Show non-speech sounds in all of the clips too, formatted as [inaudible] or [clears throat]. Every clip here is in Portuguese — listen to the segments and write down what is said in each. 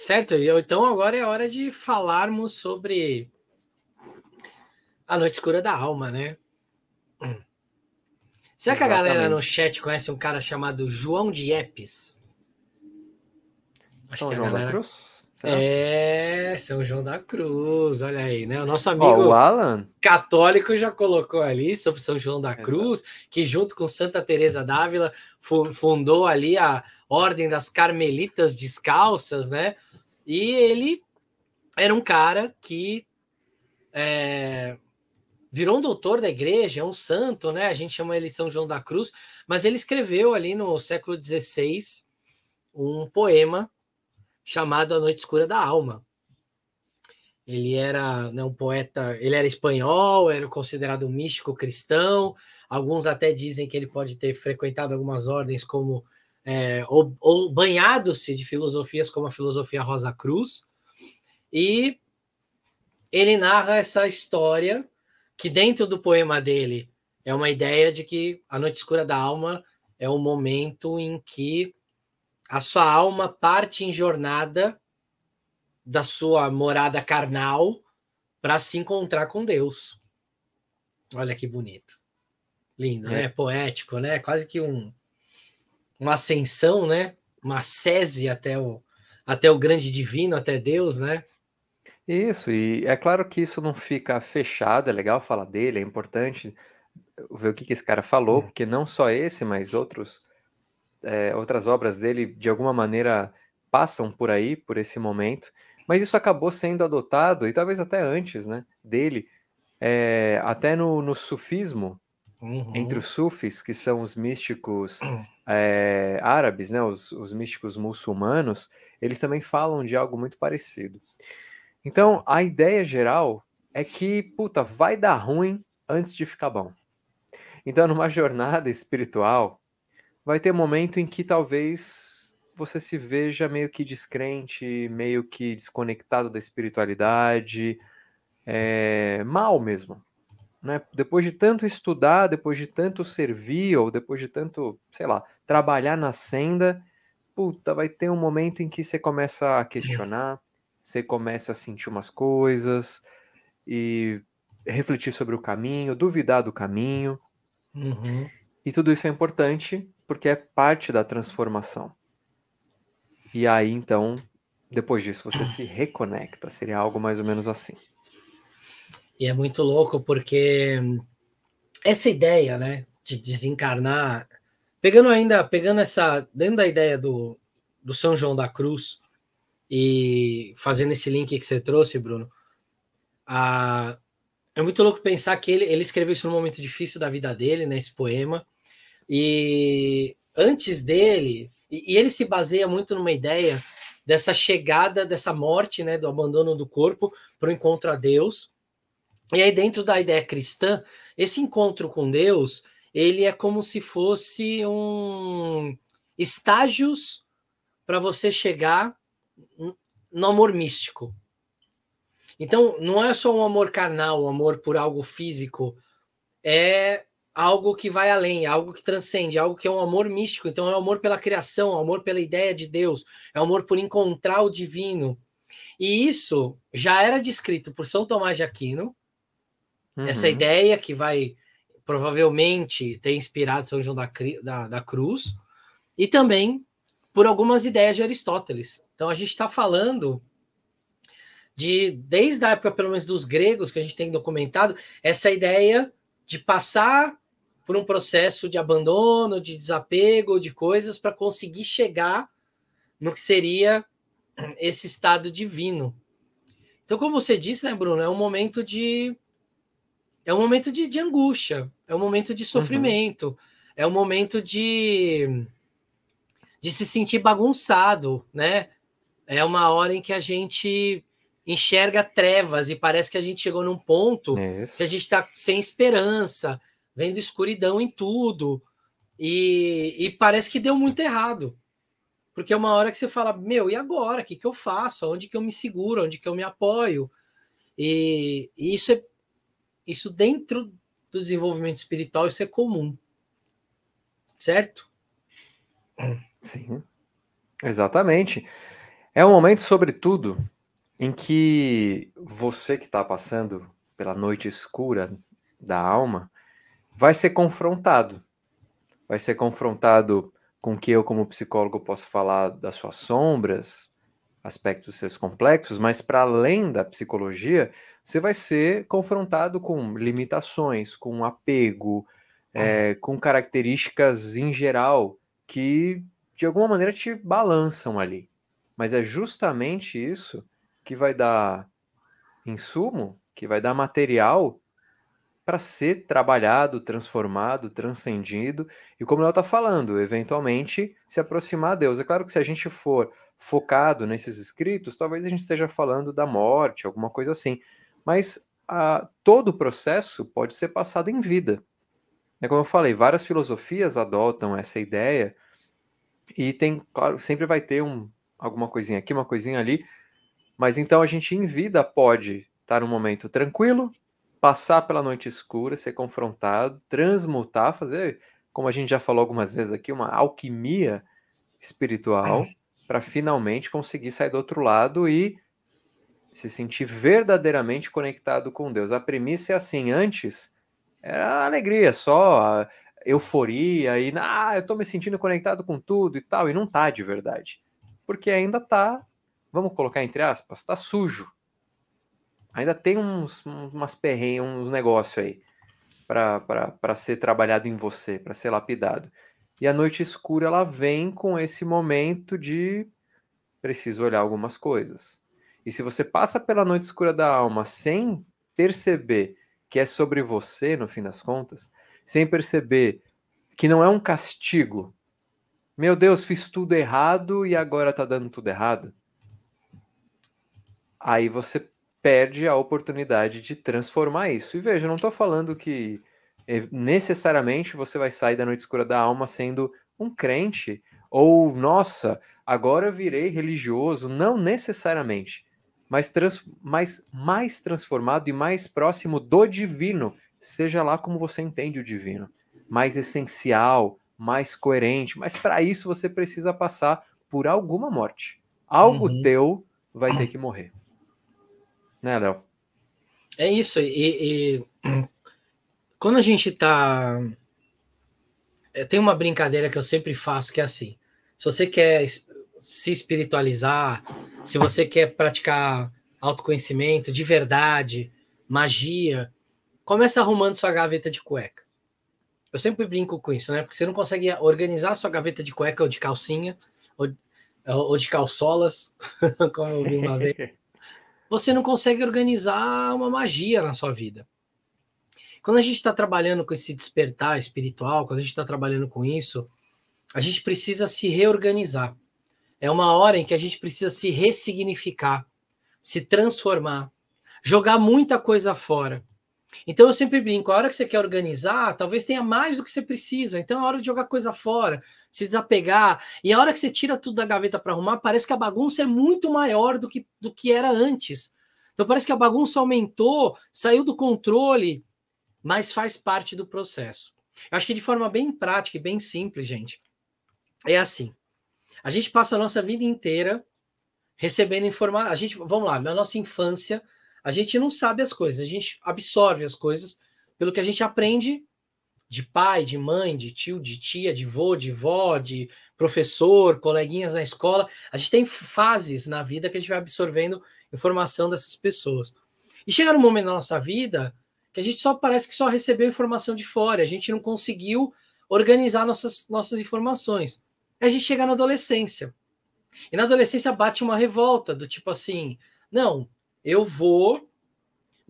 Certo, então agora é hora de falarmos sobre a noite escura da alma, né? Hum. Será Exatamente. que a galera no chat conhece um cara chamado João Epes? Acho São João galera... da Cruz? Será? É, São João da Cruz, olha aí, né? O nosso amigo oh, o Alan. católico já colocou ali sobre São João da Cruz, Exato. que junto com Santa Teresa d'Ávila fundou ali a Ordem das Carmelitas Descalças, né? E ele era um cara que é, virou um doutor da igreja, é um santo, né? A gente chama ele São João da Cruz, mas ele escreveu ali no século XVI um poema chamado A Noite Escura da Alma. Ele era né, um poeta, ele era espanhol, era considerado um místico cristão. Alguns até dizem que ele pode ter frequentado algumas ordens como é, ou, ou banhado-se de filosofias como a filosofia Rosa Cruz, e ele narra essa história que dentro do poema dele é uma ideia de que a noite escura da alma é o momento em que a sua alma parte em jornada da sua morada carnal para se encontrar com Deus. Olha que bonito. Lindo, é. né? Poético, né? Quase que um uma ascensão, né? Uma sese até o, até o grande divino, até Deus, né? Isso, e é claro que isso não fica fechado, é legal falar dele, é importante ver o que, que esse cara falou, hum. porque não só esse, mas outros, é, outras obras dele, de alguma maneira, passam por aí, por esse momento, mas isso acabou sendo adotado, e talvez até antes né, dele, é, até no, no sufismo, uhum. entre os sufis, que são os místicos [clears throat] é, árabes, né, os, os místicos muçulmanos, eles também falam de algo muito parecido. Então, a ideia geral é que, puta, vai dar ruim antes de ficar bom. Então, numa [laughs] jornada espiritual, vai ter momento em que talvez você se veja meio que descrente, meio que desconectado da espiritualidade, é, mal mesmo. Né? Depois de tanto estudar, depois de tanto servir, ou depois de tanto, sei lá, trabalhar na senda, puta, vai ter um momento em que você começa a hum. questionar, você começa a sentir umas coisas e refletir sobre o caminho, duvidar do caminho. Uhum. E tudo isso é importante porque é parte da transformação. E aí, então, depois disso, você se [clears throat] reconecta. Seria algo mais ou menos assim. E é muito louco porque essa ideia, né, de desencarnar Pegando ainda, pegando essa, dentro da ideia do, do São João da Cruz e fazendo esse link que você trouxe, Bruno, a, é muito louco pensar que ele, ele escreveu isso num momento difícil da vida dele, né, esse poema, e antes dele, e, e ele se baseia muito numa ideia dessa chegada, dessa morte, né, do abandono do corpo para o encontro a Deus. E aí, dentro da ideia cristã, esse encontro com Deus ele é como se fosse um estágios para você chegar no amor místico. Então, não é só um amor carnal, um amor por algo físico, é algo que vai além, algo que transcende, algo que é um amor místico. Então, é um amor pela criação, é um amor pela ideia de Deus, é um amor por encontrar o divino. E isso já era descrito por São Tomás de Aquino, uhum. essa ideia que vai provavelmente ter inspirado São João da, da, da Cruz, e também por algumas ideias de Aristóteles. Então a gente está falando de, desde a época, pelo menos, dos gregos, que a gente tem documentado, essa ideia de passar por um processo de abandono, de desapego, de coisas, para conseguir chegar no que seria esse estado divino. Então, como você disse, né, Bruno, é um momento de é um momento de, de angústia, é um momento de uhum. sofrimento, uhum. é um momento de, de se sentir bagunçado, né? É uma hora em que a gente enxerga trevas e parece que a gente chegou num ponto é que a gente está sem esperança, vendo escuridão em tudo e, e, parece que deu muito errado. Porque é uma hora que você fala, meu, e agora? O que, que eu faço? Onde que eu me seguro? Onde que eu me apoio? E, e isso é, isso dentro do desenvolvimento espiritual, isso é comum. Certo? Sim. Exatamente. É um momento, sobretudo, em que você que está passando pela noite escura da alma vai ser confrontado. Vai ser confrontado com que eu, como psicólogo, posso falar das suas sombras, aspectos seus complexos, mas para além da psicologia, você vai ser confrontado com limitações, com apego, é, com características em geral que de alguma maneira te balançam ali. Mas é justamente isso que vai dar insumo, que vai dar material para ser trabalhado, transformado, transcendido e, como ela está falando, eventualmente se aproximar a Deus. É claro que se a gente for focado nesses escritos, talvez a gente esteja falando da morte, alguma coisa assim, mas a, ah, todo o processo pode ser passado em vida. É como eu falei, várias filosofias adotam essa ideia e tem, claro, sempre vai ter um, alguma coisinha aqui, uma coisinha ali, mas então a gente em vida pode estar num momento tranquilo, passar pela noite escura, ser confrontado, transmutar, fazer, como a gente já falou algumas vezes aqui, uma alquimia é. espiritual para finalmente conseguir sair do outro lado e se sentir verdadeiramente conectado com Deus. A premissa é assim, antes era alegria só, euforia e ah, eu tô me sentindo conectado com tudo e tal, e não tá de verdade. Porque ainda tá, vamos colocar entre aspas, tá sujo ainda tem uns, umas perrenhas, uns negócios aí para ser trabalhado em você, para ser lapidado. E a noite escura ela vem com esse momento de preciso olhar algumas coisas. E se você passa pela noite escura da alma sem perceber que é sobre você, no fim das contas, sem perceber que não é um castigo. Meu Deus, fiz tudo errado e agora tá dando tudo errado. Aí você perde a oportunidade de transformar isso. E veja, não estou falando que eh, necessariamente você vai sair da noite escura da alma sendo um crente ou nossa, agora virei religioso, não necessariamente, mas, trans, mais transformado e mais próximo do divino, seja lá como você entende o divino, mais essencial, mais coerente, mas para isso você precisa passar por alguma morte. Algo uhum. teu vai ter que morrer né, Léo? É isso. E, e, [clears throat] quando a gente tá. É, tem uma brincadeira que eu sempre faço que é assim: se você quer se espiritualizar, se você quer praticar autoconhecimento de verdade, magia, começa arrumando sua gaveta de cueca. Eu sempre brinco com isso, né? Porque você não consegue organizar sua gaveta de cueca ou de calcinha ou, ou de calçolas, [laughs] como eu vi uma vez. [laughs] você não consegue organizar uma magia na sua vida. Quando a gente está trabalhando com esse despertar espiritual, quando a gente está trabalhando com isso, a gente precisa se reorganizar. É uma hora em que a gente precisa se ressignificar, se transformar, jogar muita coisa fora. Então eu sempre brinco, a hora que você quer organizar, talvez tenha mais do que você precisa. Então é hora de jogar coisa fora, se desapegar. E a hora que você tira tudo da gaveta para arrumar, parece que a bagunça é muito maior do que, do que era antes. Então parece que a bagunça aumentou, saiu do controle, mas faz parte do processo. Eu acho que de forma bem prática e bem simples, gente, é assim. A gente passa a nossa vida inteira recebendo informação. A gente, vamos lá, na nossa infância, a gente não sabe as coisas, a gente absorve as coisas pelo que a gente aprende de pai, de mãe, de tio, de tia, de vô, de vó, de professor, coleguinhas na escola. A gente tem fases na vida que a gente vai absorvendo informação dessas pessoas. E chega num momento na nossa vida que a gente só parece que só recebeu informação de fora, a gente não conseguiu organizar nossas, nossas informações. A gente chega na adolescência. E na adolescência bate uma revolta do tipo assim: não, eu vou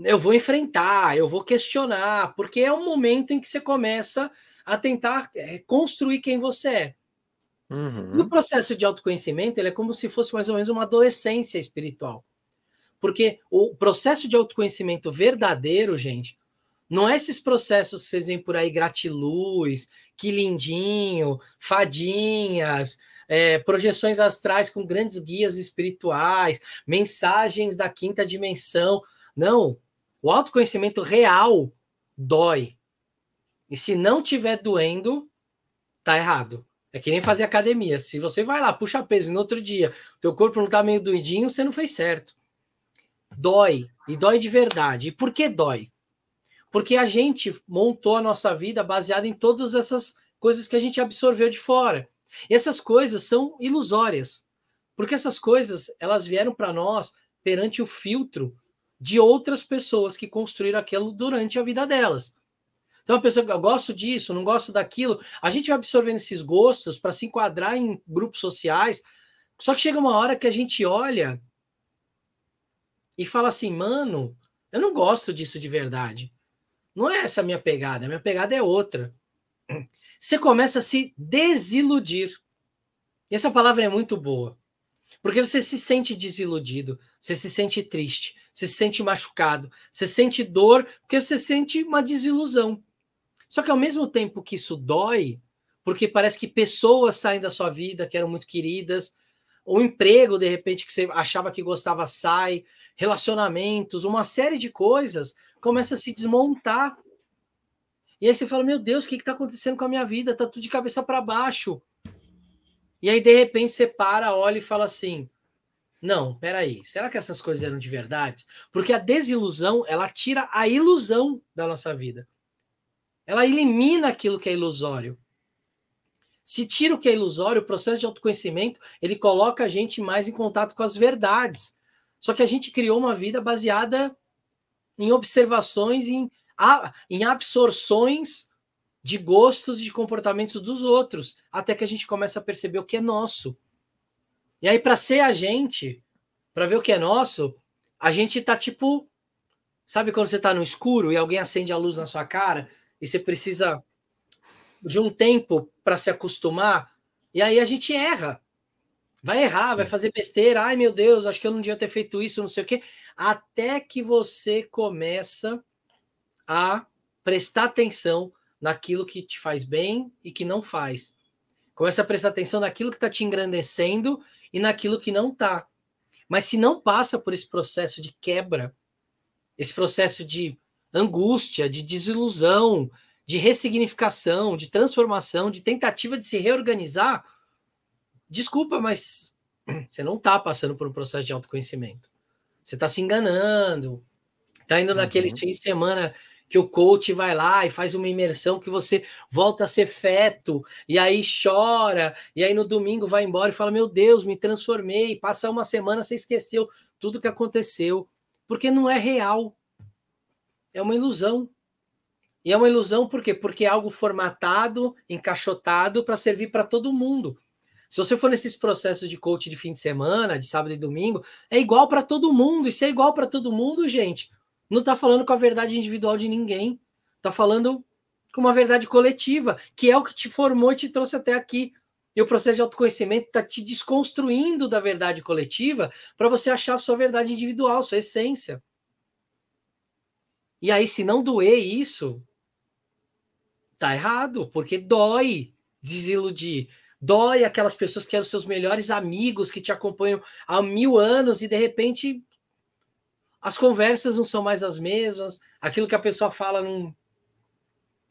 eu vou enfrentar, eu vou questionar, porque é um momento em que você começa a tentar é, construir quem você é. Uhum. No processo de autoconhecimento, ele é como se fosse mais ou menos uma adolescência espiritual. Porque o processo de autoconhecimento verdadeiro, gente, não é esses processos que vocês veem por aí, gratiluz, que lindinho, fadinhas, é, projeções astrais com grandes guias espirituais, mensagens da quinta dimensão. Não, o autoconhecimento real dói. E se não tiver doendo, tá errado. É que nem fazer academia. Se você vai lá, puxa peso no outro dia, teu corpo não tá meio doidinho, você não fez certo. Dói, e dói de verdade. E por que dói? Porque a gente montou a nossa vida baseada em todas essas coisas que a gente absorveu de fora. Essas coisas são ilusórias, porque essas coisas elas vieram para nós perante o filtro de outras pessoas que construíram aquilo durante a vida delas. Então a pessoa eu gosto disso, não gosto daquilo, a gente vai absorvendo esses gostos para se enquadrar em grupos sociais. Só que chega uma hora que a gente olha e fala assim, mano, eu não gosto disso de verdade. Não é essa a minha pegada, a minha pegada é outra você começa a se desiludir. E essa palavra é muito boa. Porque você se sente desiludido, você se sente triste, você se sente machucado, você sente dor, porque você sente uma desilusão. Só que ao mesmo tempo que isso dói, porque parece que pessoas saem da sua vida que eram muito queridas, o emprego, de repente, que você achava que gostava sai, relacionamentos, uma série de coisas começa a se desmontar e aí você fala: Meu Deus, o que está acontecendo com a minha vida? Tá tudo de cabeça para baixo. E aí, de repente, você para, olha e fala assim: Não, peraí, será que essas coisas eram de verdade? Porque a desilusão, ela tira a ilusão da nossa vida. Ela elimina aquilo que é ilusório. Se tira o que é ilusório, o processo de autoconhecimento, ele coloca a gente mais em contato com as verdades. Só que a gente criou uma vida baseada em observações, em em absorções de gostos e de comportamentos dos outros, até que a gente começa a perceber o que é nosso. E aí, para ser a gente, para ver o que é nosso, a gente tá tipo. Sabe quando você tá no escuro e alguém acende a luz na sua cara e você precisa de um tempo para se acostumar? E aí a gente erra. Vai errar, vai fazer besteira. Ai meu Deus, acho que eu não devia ter feito isso, não sei o quê. Até que você começa a prestar atenção naquilo que te faz bem e que não faz. Começa a prestar atenção naquilo que está te engrandecendo e naquilo que não está. Mas se não passa por esse processo de quebra, esse processo de angústia, de desilusão, de ressignificação, de transformação, de tentativa de se reorganizar, desculpa, mas [clears throat] você não está passando por um processo de autoconhecimento. Você está se enganando, está indo uhum. naqueles fins de semana que o coach vai lá e faz uma imersão que você volta a ser feto, e aí chora, e aí no domingo vai embora e fala: Meu Deus, me transformei. Passa uma semana, você esqueceu tudo que aconteceu, porque não é real. É uma ilusão. E é uma ilusão por quê? Porque é algo formatado, encaixotado para servir para todo mundo. Se você for nesses processos de coach de fim de semana, de sábado e domingo, é igual para todo mundo. E se é igual para todo mundo, gente, não está falando com a verdade individual de ninguém. Está falando com uma verdade coletiva, que é o que te formou e te trouxe até aqui. E o processo de autoconhecimento está te desconstruindo da verdade coletiva para você achar a sua verdade individual, sua essência. E aí, se não doer isso, tá errado, porque dói desiludir. Dói aquelas pessoas que eram seus melhores amigos, que te acompanham há mil anos e de repente as conversas não são mais as mesmas, aquilo que a pessoa fala não,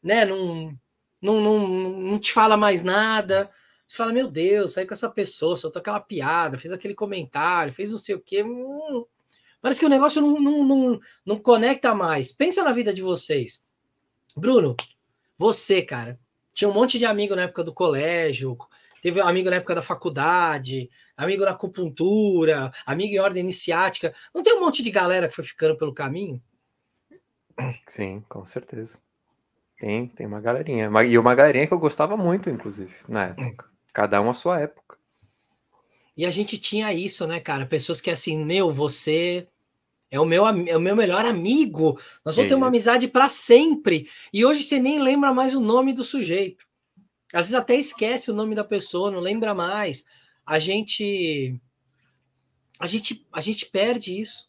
né, não, não, não, não te fala mais nada. Você fala, meu Deus, saí com essa pessoa, soltou aquela piada, fez aquele comentário, fez não sei o quê. Hum, parece que o negócio não, não, não, não conecta mais. Pensa na vida de vocês. Bruno, você, cara, tinha um monte de amigo na época do colégio, teve amigo na época da faculdade, amigo na acupuntura, amigo em ordem iniciática. Não tem um monte de galera que foi ficando pelo caminho? Sim, com certeza. Tem, tem uma galerinha. E uma galerinha que eu gostava muito, inclusive, na época. Cada um a sua época. E a gente tinha isso, né, cara? Pessoas que assim, meu, você é o meu, é o meu melhor amigo. Nós vamos ter uma amizade para sempre. E hoje você nem lembra mais o nome do sujeito. Às vezes até esquece o nome da pessoa, não lembra mais. A gente a gente a gente perde isso.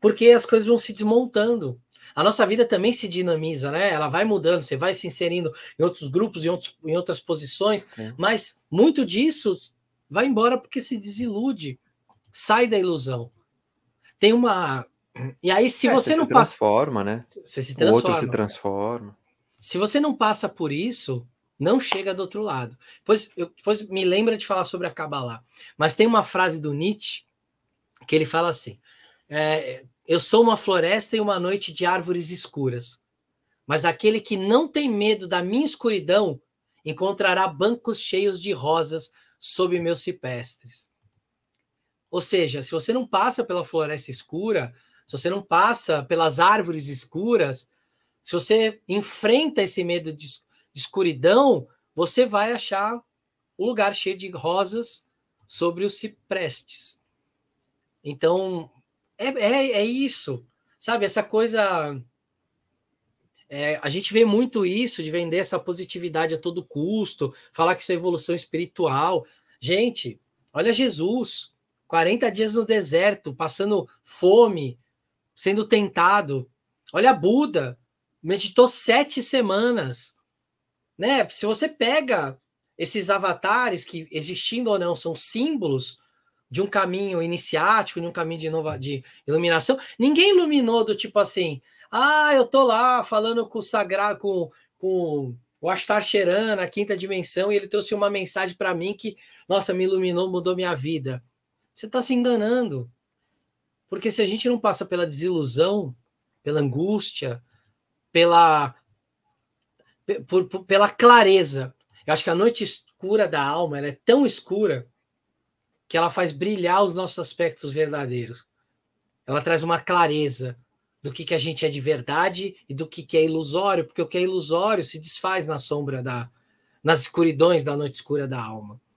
Porque as coisas vão se desmontando. A nossa vida também se dinamiza, né? Ela vai mudando, você vai se inserindo em outros grupos, em, outros, em outras posições, é. mas muito disso vai embora porque se desilude, sai da ilusão. Tem uma. E aí, se é, você, você, não Você se transforma, passa... né? Você se transforma. O outro se transforma. Se você não passa por isso, não chega do outro lado. Depois, eu, depois me lembra de falar sobre a Kabbalah. Mas tem uma frase do Nietzsche que ele fala assim: é, Eu sou uma floresta e uma noite de árvores escuras. Mas aquele que não tem medo da minha escuridão encontrará bancos cheios de rosas sob meus cipestres. Ou seja, se você não passa pela floresta escura, se você não passa pelas árvores escuras, se você enfrenta esse medo de, de escuridão, você vai achar um lugar cheio de rosas sobre os ciprestes. Então, é, é, é isso. Sabe, essa coisa. É, a gente vê muito isso de vender essa positividade a todo custo, falar que isso é evolução espiritual. Gente, olha Jesus, 40 dias no deserto, passando fome, sendo tentado. Olha Buda, meditou sete semanas né? Se você pega esses avatares que, existindo ou não, são símbolos de um caminho iniciático, de um caminho de, de iluminação, ninguém iluminou do tipo assim, ah, eu tô lá falando com o sagrado, com, com o Astar Sheran na quinta dimensão e ele trouxe uma mensagem para mim que, nossa, me iluminou, mudou minha vida. Você está se enganando. Porque se a gente não passa pela desilusão, pela angústia, pela por, por, pela clareza. Eu acho que a noite escura da alma é tão escura que ela faz brilhar os nossos aspectos verdadeiros. Ela traz uma clareza do que, que a gente é de verdade e do que, que é ilusório, porque o que é ilusório se desfaz na sombra da, nas escuridões da noite escura da alma.